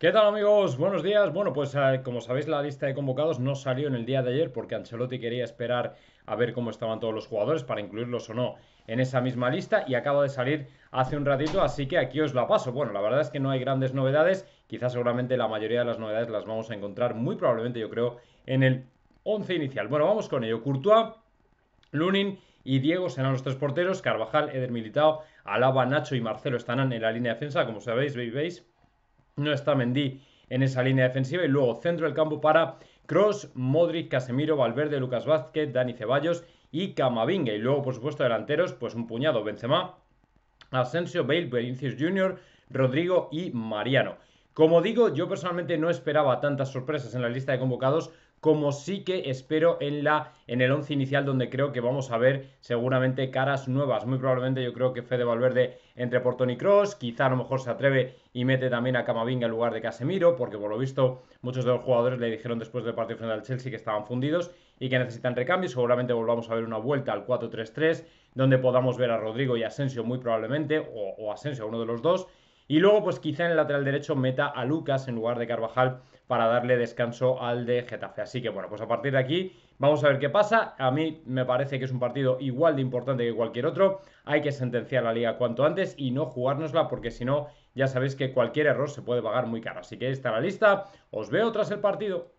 ¿Qué tal amigos? Buenos días. Bueno, pues eh, como sabéis la lista de convocados no salió en el día de ayer porque Ancelotti quería esperar a ver cómo estaban todos los jugadores para incluirlos o no en esa misma lista y acaba de salir hace un ratito, así que aquí os la paso. Bueno, la verdad es que no hay grandes novedades, quizás seguramente la mayoría de las novedades las vamos a encontrar muy probablemente yo creo en el 11 inicial. Bueno, vamos con ello. Courtois, Lunin y Diego serán los tres porteros, Carvajal, Eder Militao, Alaba, Nacho y Marcelo estarán en la línea de defensa, como sabéis, veis no está Mendy en esa línea defensiva y luego centro del campo para Cross, Modric, Casemiro, Valverde, Lucas Vázquez, Dani Ceballos y Camavinga y luego por supuesto delanteros pues un puñado Benzema, Asensio, Bale, Vinicius Jr., Rodrigo y Mariano. Como digo, yo personalmente no esperaba tantas sorpresas en la lista de convocados como sí que espero en, la, en el 11 inicial donde creo que vamos a ver seguramente caras nuevas. Muy probablemente yo creo que Fede Valverde entre por y Cross, quizá a lo mejor se atreve y mete también a Camavinga en lugar de Casemiro, porque por lo visto muchos de los jugadores le dijeron después del partido final al Chelsea que estaban fundidos y que necesitan recambio Seguramente volvamos a ver una vuelta al 4-3-3, donde podamos ver a Rodrigo y Asensio muy probablemente, o, o Asensio, uno de los dos, y luego, pues quizá en el lateral derecho meta a Lucas en lugar de Carvajal para darle descanso al de Getafe. Así que bueno, pues a partir de aquí vamos a ver qué pasa. A mí me parece que es un partido igual de importante que cualquier otro. Hay que sentenciar la liga cuanto antes y no jugárnosla porque si no, ya sabéis que cualquier error se puede pagar muy caro. Así que ahí está la lista. Os veo tras el partido.